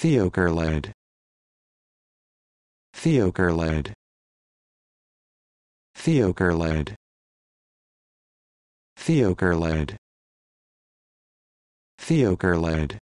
Theokerled. Theokerled. Theokerled. Theokerled. Theokerled.